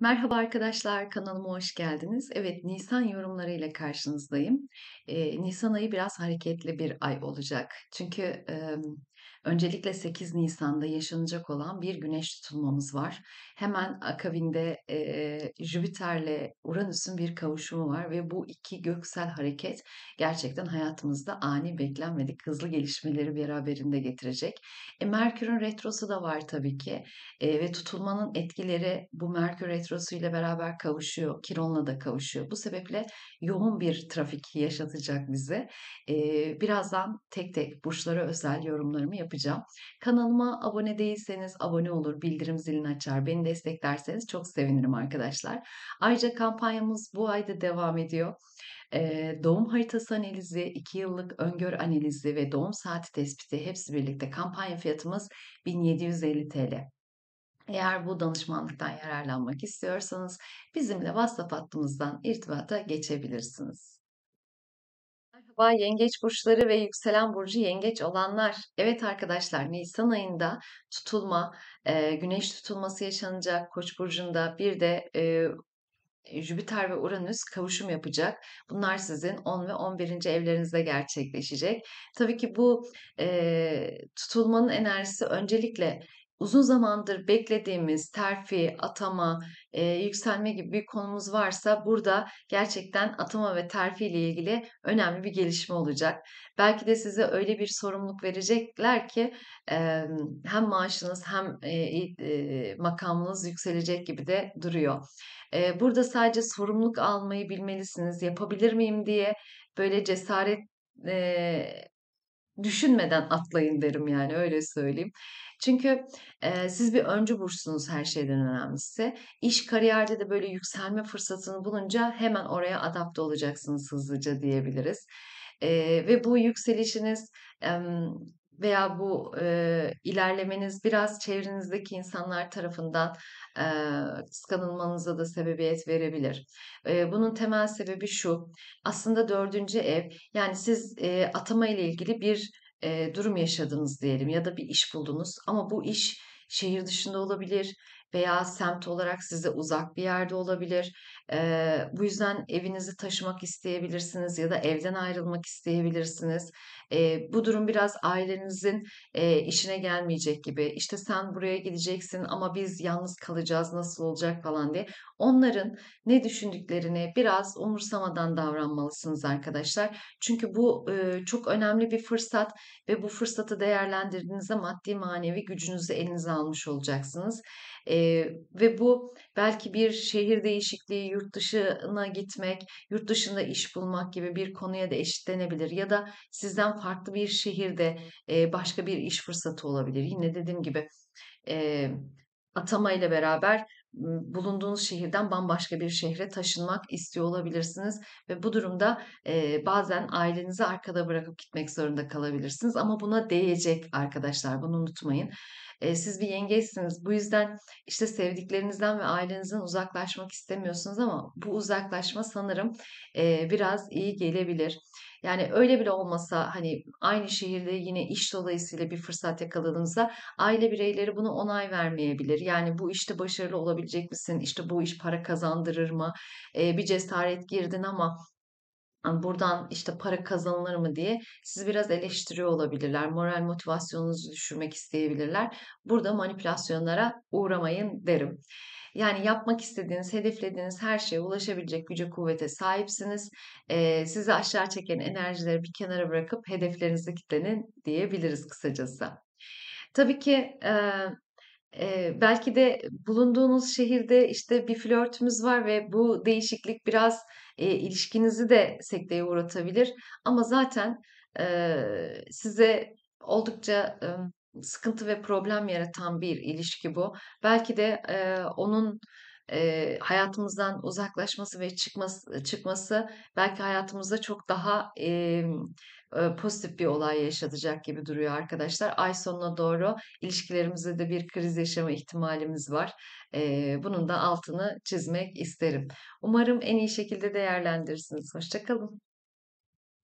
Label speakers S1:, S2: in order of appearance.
S1: Merhaba arkadaşlar, kanalıma hoş geldiniz. Evet, Nisan yorumlarıyla karşınızdayım. Ee, Nisan ayı biraz hareketli bir ay olacak. Çünkü e, öncelikle 8 Nisan'da yaşanacak olan bir güneş tutulmamız var. Hemen akabinde e, Jüpiter'le Uranüs'ün bir kavuşumu var ve bu iki göksel hareket gerçekten hayatımızda ani beklenmedik hızlı gelişmeleri beraberinde getirecek. E, Merkür'ün retrosu da var tabii ki e, ve tutulmanın etkileri bu Merkür retrosu ile beraber kavuşuyor. Kiron'la da kavuşuyor. Bu sebeple yoğun bir trafik yaşatacak bize. E, birazdan tek tek burçlara özel yorumlarımı yapacağım. Kanalıma abone değilseniz abone olur, bildirim zilini açar, beni desteklerseniz çok sevinirim arkadaşlar. Ayrıca kampanyamız bu ayda devam ediyor. E, doğum haritası analizi, 2 yıllık öngör analizi ve doğum saati tespiti hepsi birlikte kampanya fiyatımız 1750 TL. Eğer bu danışmanlıktan yararlanmak istiyorsanız bizimle WhatsApp hattımızdan irtibata geçebilirsiniz. Merhaba yengeç burçları ve yükselen burcu yengeç olanlar. Evet arkadaşlar Nisan ayında tutulma, e, güneş tutulması yaşanacak Koç burcunda bir de e, Jüpiter ve Uranüs kavuşum yapacak. Bunlar sizin 10 ve 11. evlerinizde gerçekleşecek. Tabii ki bu e, tutulmanın enerjisi öncelikle uzun zamandır beklediğimiz terfi, atama, e, yükselme gibi bir konumuz varsa burada gerçekten atama ve terfi ile ilgili önemli bir gelişme olacak. Belki de size öyle bir sorumluluk verecekler ki e, hem maaşınız hem e, e, makamınız yükselecek gibi de duruyor. E, burada sadece sorumluluk almayı bilmelisiniz. Yapabilir miyim diye böyle cesaret e, düşünmeden atlayın derim yani öyle söyleyeyim. Çünkü e, siz bir öncü burçsunuz her şeyden önemlisi. İş kariyerde de böyle yükselme fırsatını bulunca hemen oraya adapte olacaksınız hızlıca diyebiliriz. E, ve bu yükselişiniz e, veya bu e, ilerlemeniz biraz çevrenizdeki insanlar tarafından e, kıskanılmanıza da sebebiyet verebilir. E, bunun temel sebebi şu, aslında dördüncü ev, yani siz e, atama ile ilgili bir e, durum yaşadınız diyelim ya da bir iş buldunuz ama bu iş şehir dışında olabilir, veya semt olarak size uzak bir yerde olabilir. E, bu yüzden evinizi taşımak isteyebilirsiniz ya da evden ayrılmak isteyebilirsiniz. E, bu durum biraz ailenizin e, işine gelmeyecek gibi. İşte sen buraya gideceksin ama biz yalnız kalacağız nasıl olacak falan diye. Onların ne düşündüklerini biraz umursamadan davranmalısınız arkadaşlar. Çünkü bu e, çok önemli bir fırsat ve bu fırsatı değerlendirdiğinizde maddi manevi gücünüzü elinize almış olacaksınız. E, ve bu belki bir şehir değişikliği, yurt dışına gitmek, yurt dışında iş bulmak gibi bir konuya da eşitlenebilir. Ya da sizden farklı bir şehirde e, başka bir iş fırsatı olabilir. Yine dediğim gibi e, atama ile beraber bulunduğunuz şehirden bambaşka bir şehre taşınmak istiyor olabilirsiniz ve bu durumda e, bazen ailenizi arkada bırakıp gitmek zorunda kalabilirsiniz ama buna değecek arkadaşlar bunu unutmayın. E, siz bir yengeçsiniz bu yüzden işte sevdiklerinizden ve ailenizden uzaklaşmak istemiyorsunuz ama bu uzaklaşma sanırım e, biraz iyi gelebilir. Yani öyle bile olmasa hani aynı şehirde yine iş dolayısıyla bir fırsat yakaladığımızda aile bireyleri bunu onay vermeyebilir. Yani bu işte başarılı olabilecek misin? İşte bu iş para kazandırır mı? E, bir cesaret girdin ama yani buradan işte para kazanılır mı diye sizi biraz eleştiriyor olabilirler. Moral motivasyonunuzu düşürmek isteyebilirler. Burada manipülasyonlara uğramayın derim. Yani yapmak istediğiniz, hedeflediğiniz her şeye ulaşabilecek güce kuvvete sahipsiniz. Ee, sizi aşağı çeken enerjileri bir kenara bırakıp hedeflerinizi kitlenin diyebiliriz kısacası. Tabii ki e, Eee, belki de bulunduğunuz şehirde, işte, bir flörtümüz var ve bu değişiklik biraz, eee, ilişkinizi de sekteye uğratabilir ama zaten, eee, size oldukça, ımm, sıkıntı ve problem yaratan bir ilişki bu. Belki de, eee, onun e, hayatımızdan uzaklaşması ve çıkması, çıkması belki hayatımızda çok daha e, pozitif bir olay yaşatacak gibi duruyor arkadaşlar. Ay sonuna doğru ilişkilerimizde de bir kriz yaşama ihtimalimiz var. E, bunun da altını çizmek isterim. Umarım en iyi şekilde değerlendirirsiniz. Hoşçakalın.